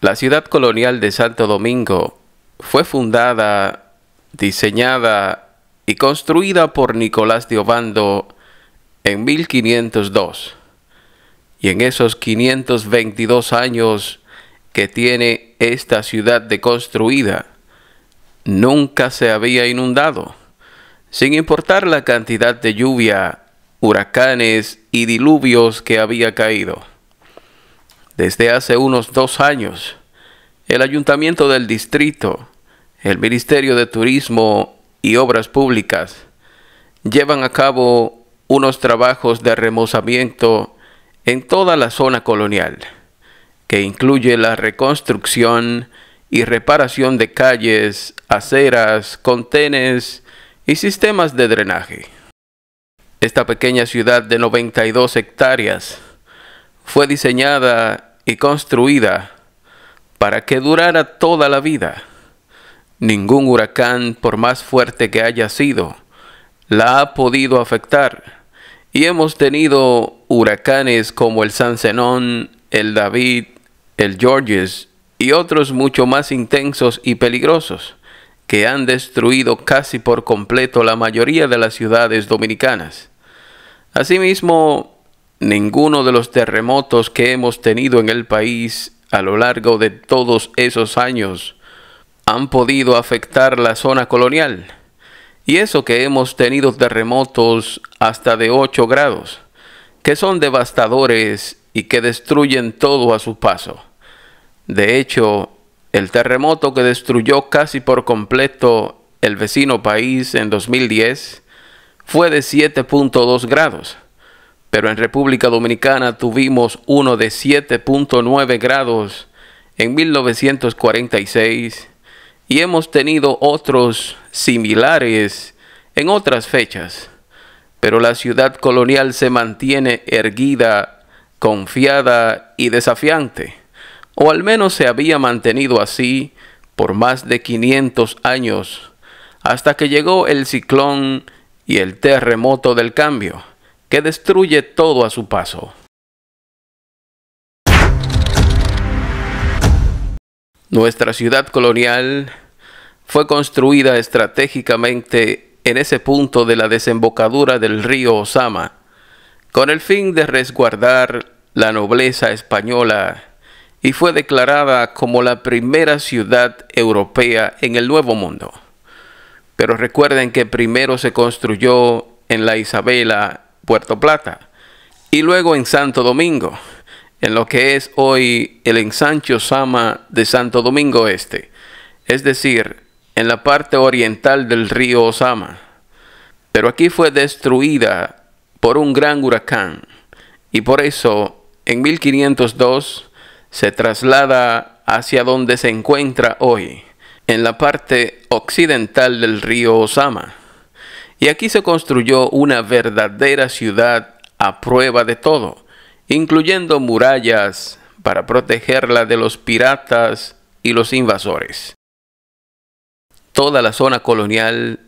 La ciudad colonial de Santo Domingo fue fundada, diseñada y construida por Nicolás de Obando en 1502. Y en esos 522 años que tiene esta ciudad de construida, nunca se había inundado, sin importar la cantidad de lluvia, huracanes y diluvios que había caído. Desde hace unos dos años, el ayuntamiento del distrito, el Ministerio de Turismo y Obras Públicas llevan a cabo unos trabajos de remozamiento en toda la zona colonial, que incluye la reconstrucción y reparación de calles, aceras, contenes y sistemas de drenaje. Esta pequeña ciudad de 92 hectáreas fue diseñada y construida para que durara toda la vida. Ningún huracán, por más fuerte que haya sido, la ha podido afectar. Y hemos tenido huracanes como el San Zenón, el David, el Georges y otros mucho más intensos y peligrosos que han destruido casi por completo la mayoría de las ciudades dominicanas. Asimismo, Ninguno de los terremotos que hemos tenido en el país a lo largo de todos esos años han podido afectar la zona colonial. Y eso que hemos tenido terremotos hasta de 8 grados, que son devastadores y que destruyen todo a su paso. De hecho, el terremoto que destruyó casi por completo el vecino país en 2010 fue de 7.2 grados pero en República Dominicana tuvimos uno de 7.9 grados en 1946 y hemos tenido otros similares en otras fechas, pero la ciudad colonial se mantiene erguida, confiada y desafiante, o al menos se había mantenido así por más de 500 años, hasta que llegó el ciclón y el terremoto del cambio que destruye todo a su paso. Nuestra ciudad colonial fue construida estratégicamente en ese punto de la desembocadura del río Osama, con el fin de resguardar la nobleza española y fue declarada como la primera ciudad europea en el Nuevo Mundo. Pero recuerden que primero se construyó en la Isabela Puerto Plata, y luego en Santo Domingo, en lo que es hoy el ensancho osama de Santo Domingo Este, es decir, en la parte oriental del río Osama. Pero aquí fue destruida por un gran huracán y por eso en 1502 se traslada hacia donde se encuentra hoy, en la parte occidental del río Osama. Y aquí se construyó una verdadera ciudad a prueba de todo, incluyendo murallas para protegerla de los piratas y los invasores. Toda la zona colonial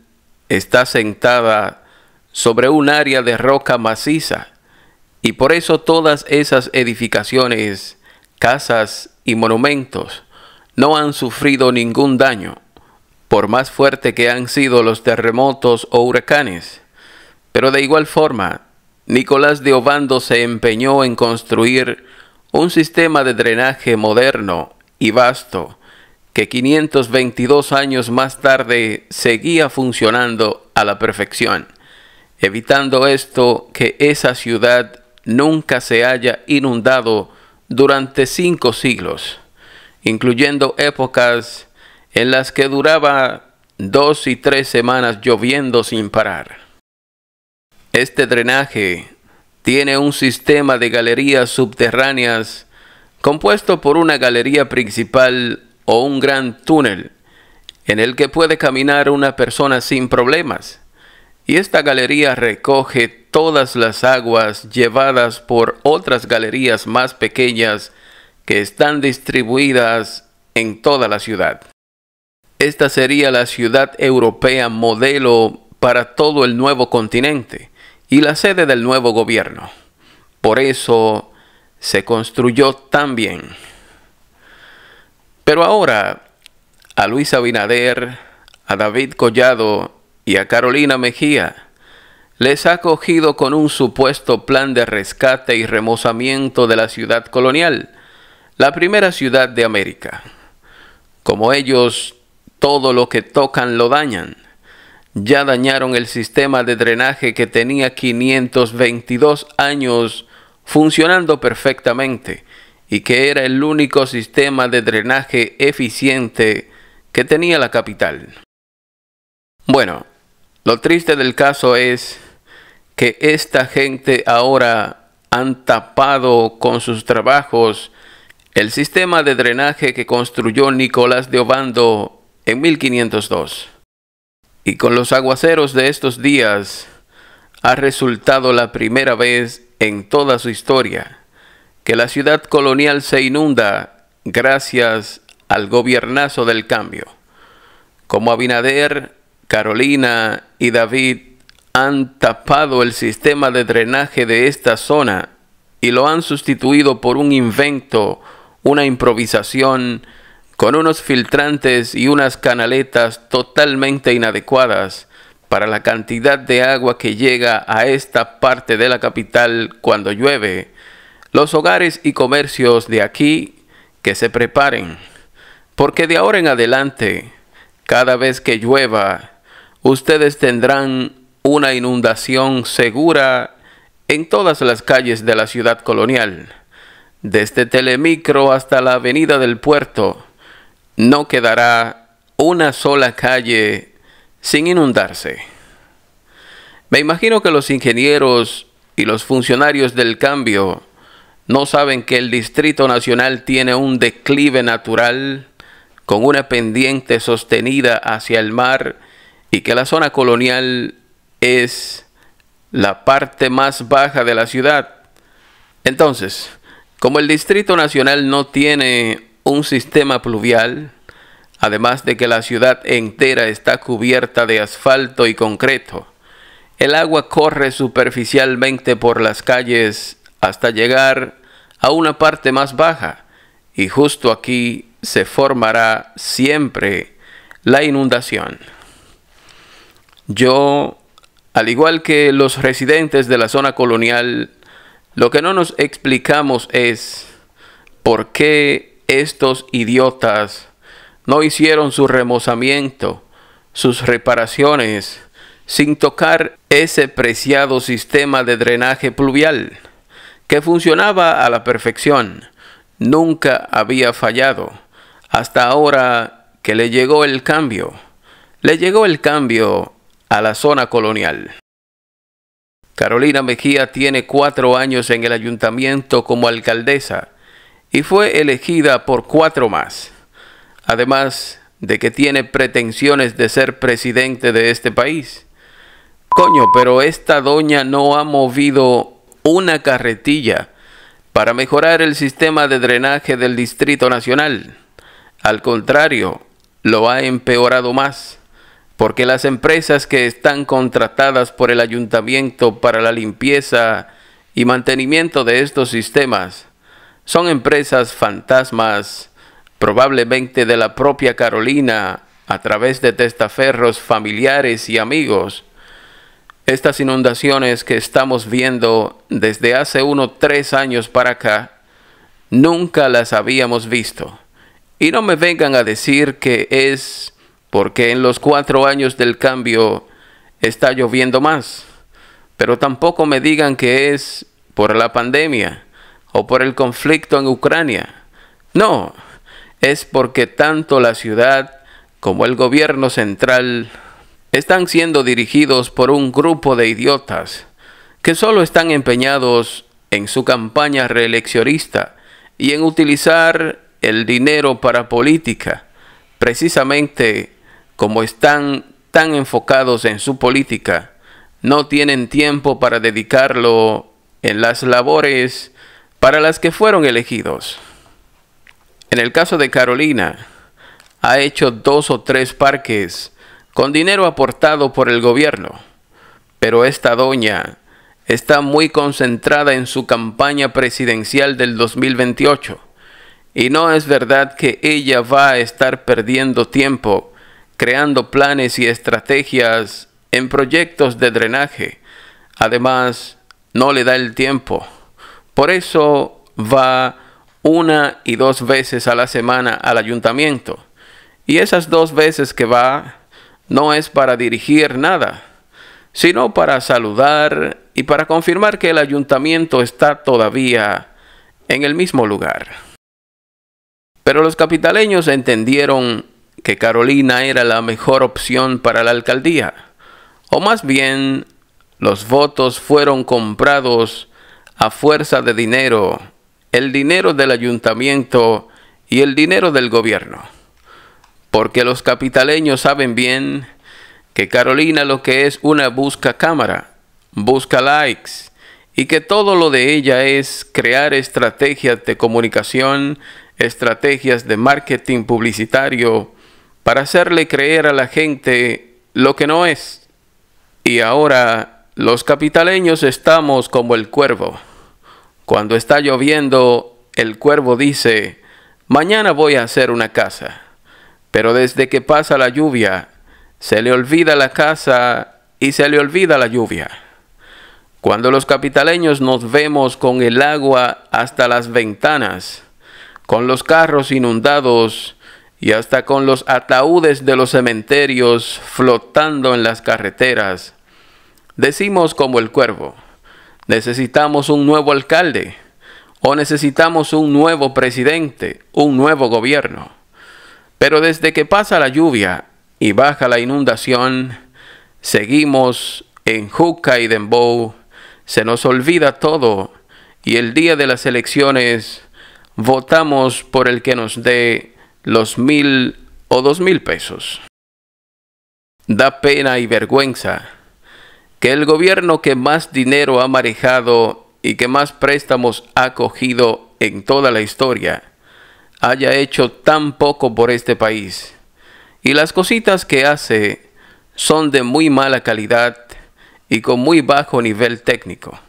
está sentada sobre un área de roca maciza y por eso todas esas edificaciones, casas y monumentos no han sufrido ningún daño por más fuerte que han sido los terremotos o huracanes. Pero de igual forma, Nicolás de Obando se empeñó en construir un sistema de drenaje moderno y vasto que 522 años más tarde seguía funcionando a la perfección, evitando esto que esa ciudad nunca se haya inundado durante cinco siglos, incluyendo épocas en las que duraba dos y tres semanas lloviendo sin parar. Este drenaje tiene un sistema de galerías subterráneas compuesto por una galería principal o un gran túnel en el que puede caminar una persona sin problemas. Y esta galería recoge todas las aguas llevadas por otras galerías más pequeñas que están distribuidas en toda la ciudad. Esta sería la ciudad europea modelo para todo el nuevo continente y la sede del nuevo gobierno. Por eso se construyó tan bien. Pero ahora, a Luis Abinader, a David Collado y a Carolina Mejía, les ha acogido con un supuesto plan de rescate y remozamiento de la ciudad colonial, la primera ciudad de América. Como ellos todo lo que tocan lo dañan. Ya dañaron el sistema de drenaje que tenía 522 años funcionando perfectamente y que era el único sistema de drenaje eficiente que tenía la capital. Bueno, lo triste del caso es que esta gente ahora han tapado con sus trabajos el sistema de drenaje que construyó Nicolás de Obando en 1502. Y con los aguaceros de estos días ha resultado la primera vez en toda su historia que la ciudad colonial se inunda gracias al gobiernazo del cambio, como Abinader, Carolina y David han tapado el sistema de drenaje de esta zona y lo han sustituido por un invento, una improvisación, con unos filtrantes y unas canaletas totalmente inadecuadas para la cantidad de agua que llega a esta parte de la capital cuando llueve, los hogares y comercios de aquí que se preparen, porque de ahora en adelante, cada vez que llueva, ustedes tendrán una inundación segura en todas las calles de la ciudad colonial, desde Telemicro hasta la avenida del puerto, no quedará una sola calle sin inundarse. Me imagino que los ingenieros y los funcionarios del cambio no saben que el Distrito Nacional tiene un declive natural con una pendiente sostenida hacia el mar y que la zona colonial es la parte más baja de la ciudad. Entonces, como el Distrito Nacional no tiene un sistema pluvial, además de que la ciudad entera está cubierta de asfalto y concreto. El agua corre superficialmente por las calles hasta llegar a una parte más baja y justo aquí se formará siempre la inundación. Yo, al igual que los residentes de la zona colonial, lo que no nos explicamos es por qué estos idiotas no hicieron su remozamiento, sus reparaciones, sin tocar ese preciado sistema de drenaje pluvial, que funcionaba a la perfección, nunca había fallado, hasta ahora que le llegó el cambio, le llegó el cambio a la zona colonial. Carolina Mejía tiene cuatro años en el ayuntamiento como alcaldesa, y fue elegida por cuatro más, además de que tiene pretensiones de ser presidente de este país. Coño, pero esta doña no ha movido una carretilla para mejorar el sistema de drenaje del Distrito Nacional. Al contrario, lo ha empeorado más, porque las empresas que están contratadas por el ayuntamiento para la limpieza y mantenimiento de estos sistemas son empresas fantasmas, probablemente de la propia Carolina, a través de testaferros familiares y amigos. Estas inundaciones que estamos viendo desde hace unos tres años para acá, nunca las habíamos visto. Y no me vengan a decir que es porque en los cuatro años del cambio está lloviendo más. Pero tampoco me digan que es por la pandemia o por el conflicto en Ucrania. No, es porque tanto la ciudad como el gobierno central están siendo dirigidos por un grupo de idiotas que solo están empeñados en su campaña reeleccionista y en utilizar el dinero para política, precisamente como están tan enfocados en su política, no tienen tiempo para dedicarlo en las labores para las que fueron elegidos. En el caso de Carolina, ha hecho dos o tres parques con dinero aportado por el gobierno, pero esta doña está muy concentrada en su campaña presidencial del 2028 y no es verdad que ella va a estar perdiendo tiempo creando planes y estrategias en proyectos de drenaje. Además, no le da el tiempo. Por eso va una y dos veces a la semana al ayuntamiento. Y esas dos veces que va no es para dirigir nada, sino para saludar y para confirmar que el ayuntamiento está todavía en el mismo lugar. Pero los capitaleños entendieron que Carolina era la mejor opción para la alcaldía, o más bien los votos fueron comprados a fuerza de dinero, el dinero del ayuntamiento y el dinero del gobierno. Porque los capitaleños saben bien que Carolina lo que es una busca cámara, busca likes, y que todo lo de ella es crear estrategias de comunicación, estrategias de marketing publicitario, para hacerle creer a la gente lo que no es. Y ahora los capitaleños estamos como el cuervo. Cuando está lloviendo, el cuervo dice, mañana voy a hacer una casa. Pero desde que pasa la lluvia, se le olvida la casa y se le olvida la lluvia. Cuando los capitaleños nos vemos con el agua hasta las ventanas, con los carros inundados y hasta con los ataúdes de los cementerios flotando en las carreteras, decimos como el cuervo, necesitamos un nuevo alcalde o necesitamos un nuevo presidente, un nuevo gobierno. Pero desde que pasa la lluvia y baja la inundación, seguimos en Juca y Dembow, se nos olvida todo y el día de las elecciones votamos por el que nos dé los mil o dos mil pesos. Da pena y vergüenza que el gobierno que más dinero ha manejado y que más préstamos ha cogido en toda la historia haya hecho tan poco por este país. Y las cositas que hace son de muy mala calidad y con muy bajo nivel técnico.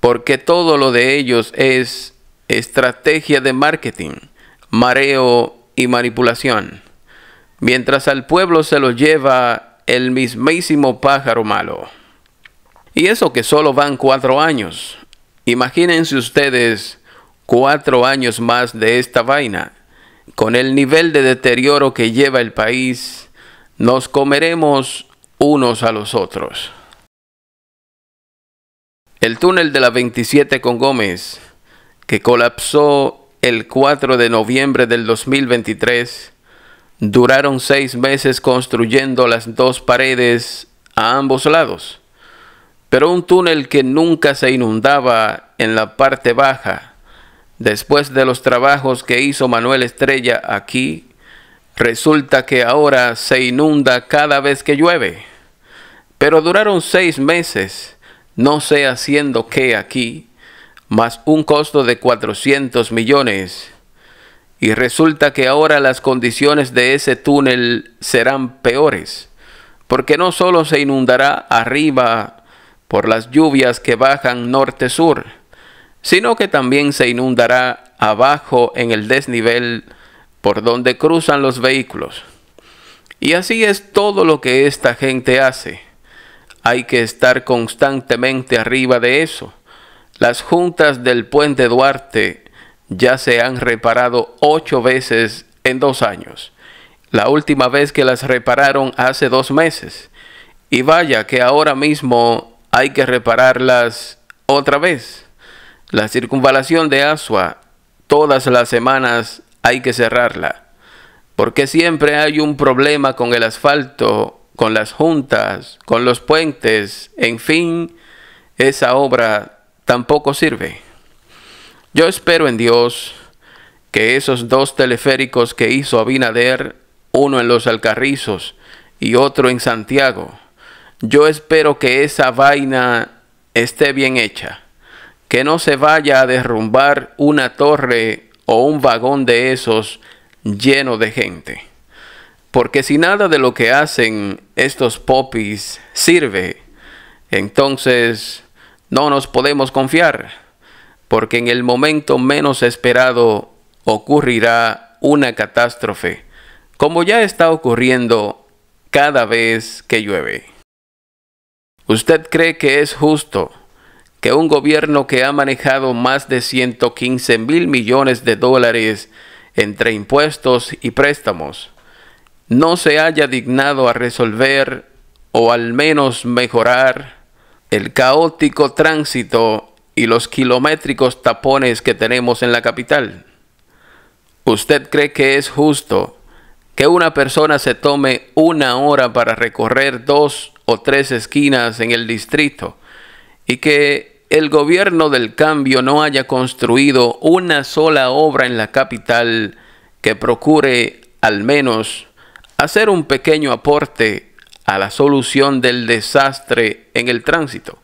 Porque todo lo de ellos es estrategia de marketing, mareo y manipulación. Mientras al pueblo se lo lleva el mismísimo pájaro malo. Y eso que solo van cuatro años. Imagínense ustedes cuatro años más de esta vaina. Con el nivel de deterioro que lleva el país, nos comeremos unos a los otros. El túnel de la 27 con Gómez, que colapsó el 4 de noviembre del 2023, duraron seis meses construyendo las dos paredes a ambos lados pero un túnel que nunca se inundaba en la parte baja. Después de los trabajos que hizo Manuel Estrella aquí, resulta que ahora se inunda cada vez que llueve. Pero duraron seis meses, no sé haciendo qué aquí, más un costo de 400 millones. Y resulta que ahora las condiciones de ese túnel serán peores, porque no solo se inundará arriba por las lluvias que bajan norte-sur, sino que también se inundará abajo en el desnivel por donde cruzan los vehículos. Y así es todo lo que esta gente hace. Hay que estar constantemente arriba de eso. Las juntas del puente Duarte ya se han reparado ocho veces en dos años. La última vez que las repararon hace dos meses. Y vaya que ahora mismo hay que repararlas otra vez. La circunvalación de Asua, todas las semanas hay que cerrarla, porque siempre hay un problema con el asfalto, con las juntas, con los puentes, en fin, esa obra tampoco sirve. Yo espero en Dios que esos dos teleféricos que hizo Abinader, uno en los Alcarrizos y otro en Santiago, yo espero que esa vaina esté bien hecha, que no se vaya a derrumbar una torre o un vagón de esos lleno de gente. Porque si nada de lo que hacen estos popis sirve, entonces no nos podemos confiar, porque en el momento menos esperado ocurrirá una catástrofe, como ya está ocurriendo cada vez que llueve. ¿Usted cree que es justo que un gobierno que ha manejado más de 115 mil millones de dólares entre impuestos y préstamos no se haya dignado a resolver o al menos mejorar el caótico tránsito y los kilométricos tapones que tenemos en la capital? ¿Usted cree que es justo que una persona se tome una hora para recorrer dos tres esquinas en el distrito y que el gobierno del cambio no haya construido una sola obra en la capital que procure al menos hacer un pequeño aporte a la solución del desastre en el tránsito.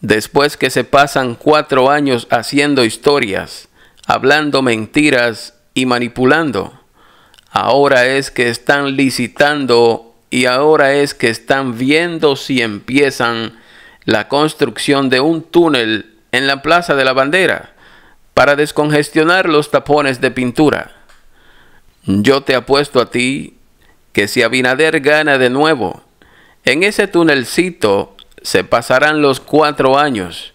Después que se pasan cuatro años haciendo historias, hablando mentiras y manipulando, ahora es que están licitando y ahora es que están viendo si empiezan la construcción de un túnel en la Plaza de la Bandera para descongestionar los tapones de pintura. Yo te apuesto a ti que si Abinader gana de nuevo, en ese túnelcito se pasarán los cuatro años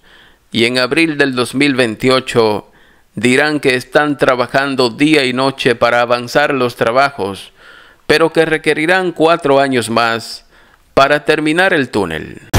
y en abril del 2028 dirán que están trabajando día y noche para avanzar los trabajos pero que requerirán cuatro años más para terminar el túnel.